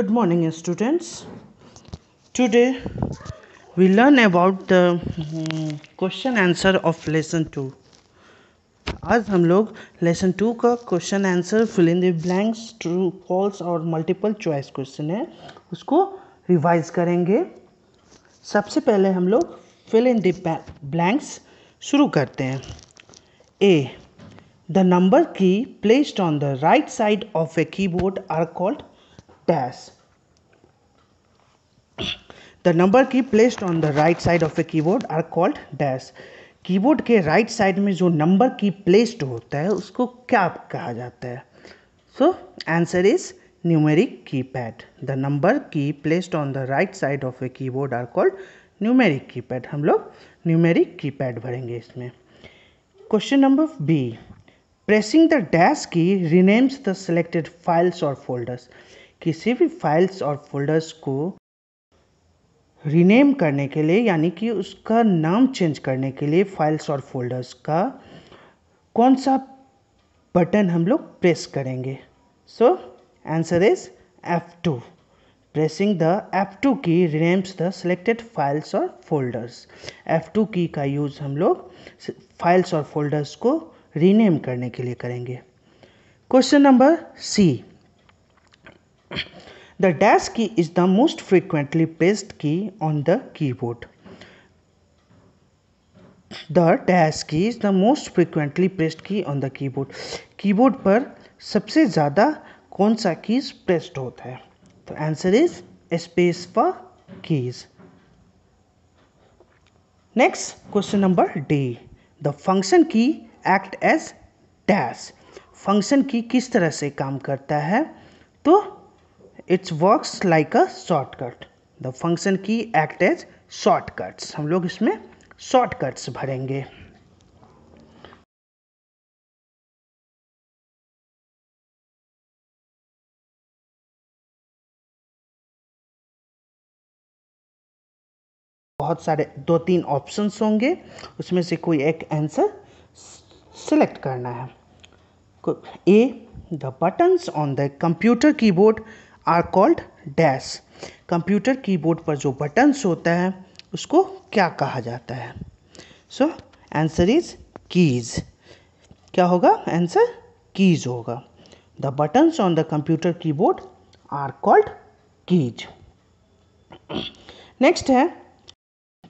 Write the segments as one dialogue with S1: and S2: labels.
S1: good morning students today we learn about the question answer of lesson two आज हम लोग lesson two का question answer fill in the blanks true false और multiple choice question है उसको revise करेंगे सबसे पहले हम लोग फिल इन द ब्लैंक्स शुरू करते हैं A the number key placed on the right side of a keyboard are called dash The number key placed on the right side of a keyboard are called dash. Keyboard के right right side में जो number key placed होता है उसको क्या कहा जाता है so answer is numeric key pad the number key placed on the right side of a keyboard are called numeric key pad हम लोग न्यूमेरिक की पैड भरेंगे इसमें question number B pressing the dash key renames the selected files और folders किसी भी files और folders को rename करने के लिए यानी कि उसका नाम चेंज करने के लिए फाइल्स और फोल्डर्स का कौन सा बटन हम लोग प्रेस करेंगे so answer is F two the the F2 की रिनेम्स द selected फाइल्स और फोल्डर्स F2 की का यूज हम लोग फाइल्स और फोल्डर्स को रीनेम करने के लिए करेंगे question number C The dash key is the most frequently pressed key on the keyboard. The dash key is the most frequently pressed key on the keyboard keyboard पर सबसे ज़्यादा कौन सा कीज प्रेस्ड होता है तो answer is space for keys next question number D the function key act as dash function key किस तरह से काम करता है तो it's works like a shortcut the function key act as shortcuts हम लोग इसमें शॉर्टकट्स भरेंगे बहुत सारे दो तीन ऑप्शंस होंगे उसमें से कोई एक आंसर सिलेक्ट करना है A the buttons on the computer keyboard are called dash computer keyboard पर जो बटन्स होता है उसको क्या कहा जाता है सो आंसर इज कीज क्या होगा आंसर कीज होगा the buttons on the computer keyboard are called keys next है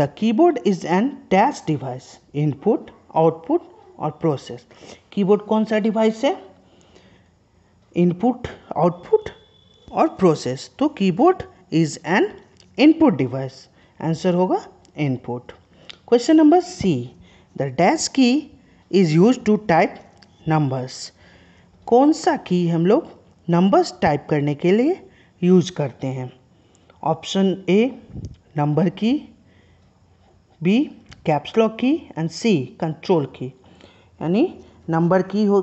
S1: the keyboard is an dash device input output और प्रोसेस कीबोर्ड कौन सा डिवाइस है इनपुट आउटपुट और प्रोसेस तो keyboard is an input device answer होगा input question number C the dash key is use to type numbers कौन सा की हम लोग नंबर्स टाइप करने के लिए यूज करते हैं option A number key B caps lock key and C control key यानी नंबर की हो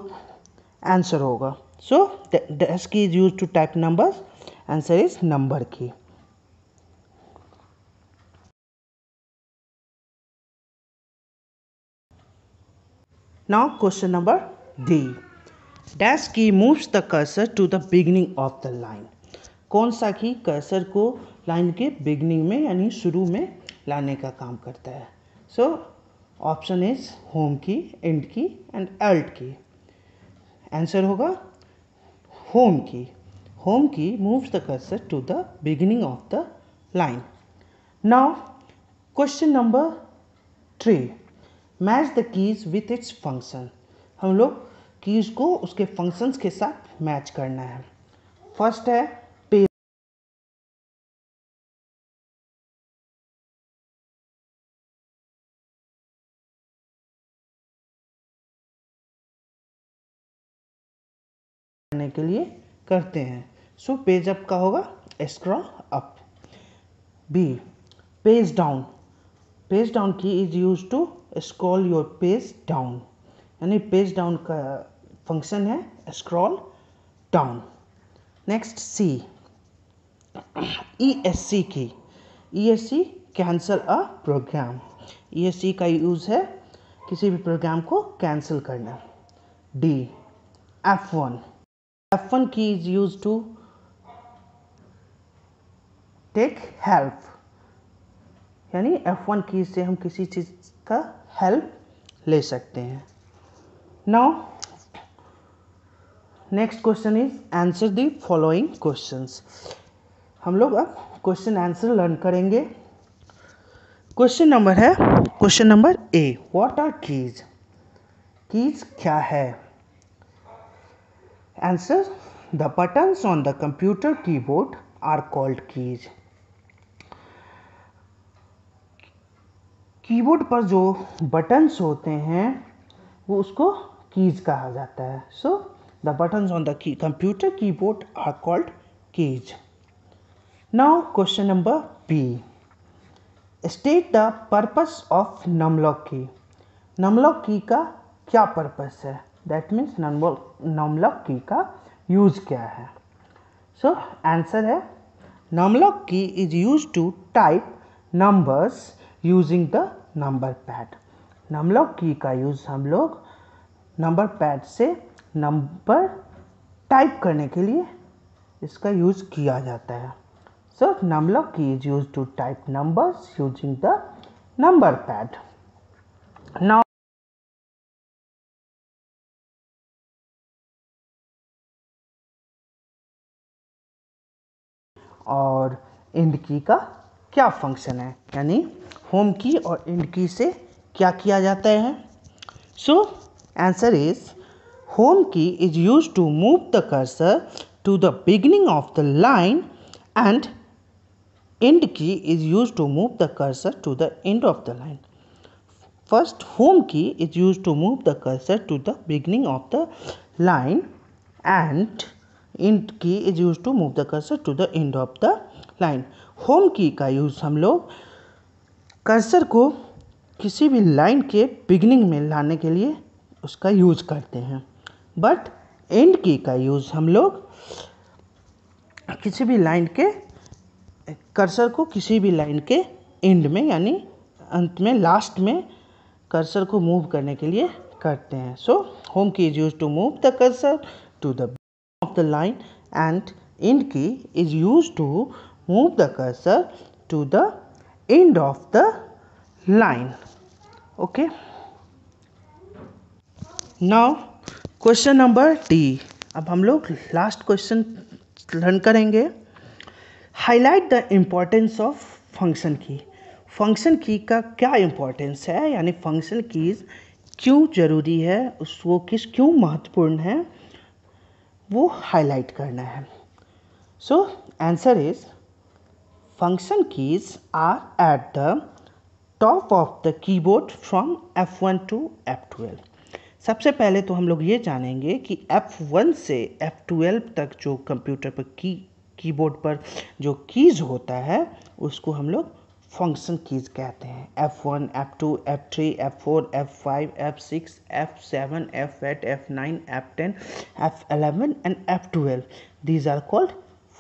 S1: आंसर होगा So the dash key is used to type numbers. Answer is number key. Now question number D. Dash key moves the cursor to the beginning of the line. कौन सा की cursor को line के beginning में यानी शुरू में लाने का काम करता है so option is home key end key and alt key answer होगा home key. Home key moves the cursor to the beginning of the line. Now question number three match the keys with its function हम लोग keys को उसके functions के साथ match करना है first है करने के लिए करते हैं सो पेज अप का होगा scroll up B page down page down key is use to scroll your page down यानी पेज डाउन का फंक्शन है scroll down next C E S C key E S C cancel a program E S C का use है किसी भी program को cancel करना D F one F1 key is used to take help यानी F1 की से हम किसी चीज़ का हेल्प ले सकते हैं now next question is answer the following questions हम लोग अब क्वेश्चन आंसर लर्न करेंगे क्वेश्चन नंबर है question number A what are keys keys क्या है Answer The buttons on the computer keyboard are called keys. Keyboard पर जो buttons होते हैं वो उसको कीज कहा जाता है so the buttons on the key computer keyboard are called keys now question number B state the purpose of num lock key num lock key का क्या पर्पस है दैट मीन्स नॉमलॉक की का यूज़ क्या है सो so, आंसर है num lock key is use to type numbers using the number pad num lock key का use हम लोग नंबर पैड से नंबर टाइप करने के लिए इसका यूज़ किया जाता है so num lock key is use to type numbers using the number pad Now और एंड की का क्या फंक्शन है यानी होम की और एंड की से क्या किया जाता है so answer is home key is use to move the cursor to the beginning of the line end end key is use to move the cursor to the end of the line first home key is use to move the cursor to the beginning of the line end end key is use to move the cursor to the end of the line home key का use हम लोग cursor को किसी भी line के beginning में लाने के लिए उसका यूज करते हैं बट एंड की का यूज़ हम लोग किसी भी लाइन के कर्सर को किसी भी लाइन के एंड में यानी अंत में लास्ट में कर्सर को मूव करने के लिए करते हैं so home key is use to move the cursor to the of the line and end key is used to move the cursor to the end of the line. Okay. Now question number D अब हम लोग last question learn करेंगे highlight the importance of function key function key का क्या importance है यानी function keys क्यों जरूरी है उसको किस क्यों महत्वपूर्ण है वो हाईलाइट करना है so answer is function keys are keys the top of the keyboard from F one to F twelve सबसे पहले तो हम लोग ये जानेंगे कि F1 से F12 तक जो कंप्यूटर पर की कीबोर्ड पर जो कीज़ होता है उसको हम लोग फंक्शन कीज कहते हैं F one F two F three F four F five F six F seven F eight F nine F ten F eleven and F twelve these are called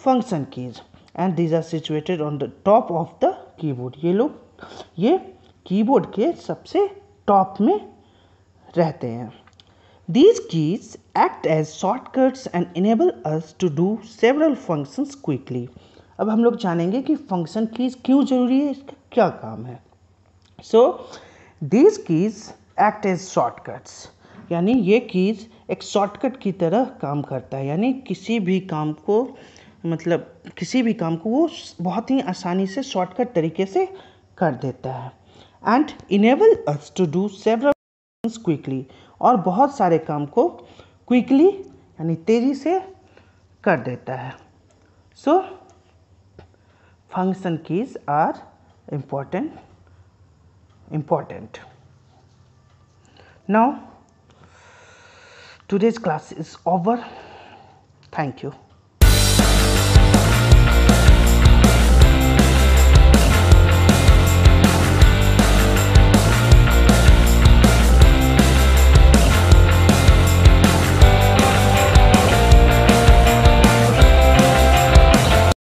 S1: function keys and these are situated on the top of the keyboard ये लोग ये keyboard के सबसे top में रहते हैं these keys act as shortcuts and enable us to do several functions quickly अब हम लोग जानेंगे कि फंक्शन कीज क्यों जरूरी है इसका क्या काम है so these keys act as shortcuts यानी ये कीज एक शॉर्टकट की तरह काम करता है यानी किसी भी काम को मतलब किसी भी काम को वो बहुत ही आसानी से शॉर्टकट तरीके से कर देता है and enable us to do several quickly और बहुत सारे काम को क्विकली यानी तेज़ी से कर देता है सो so, function keys are important important now today's class is over thank you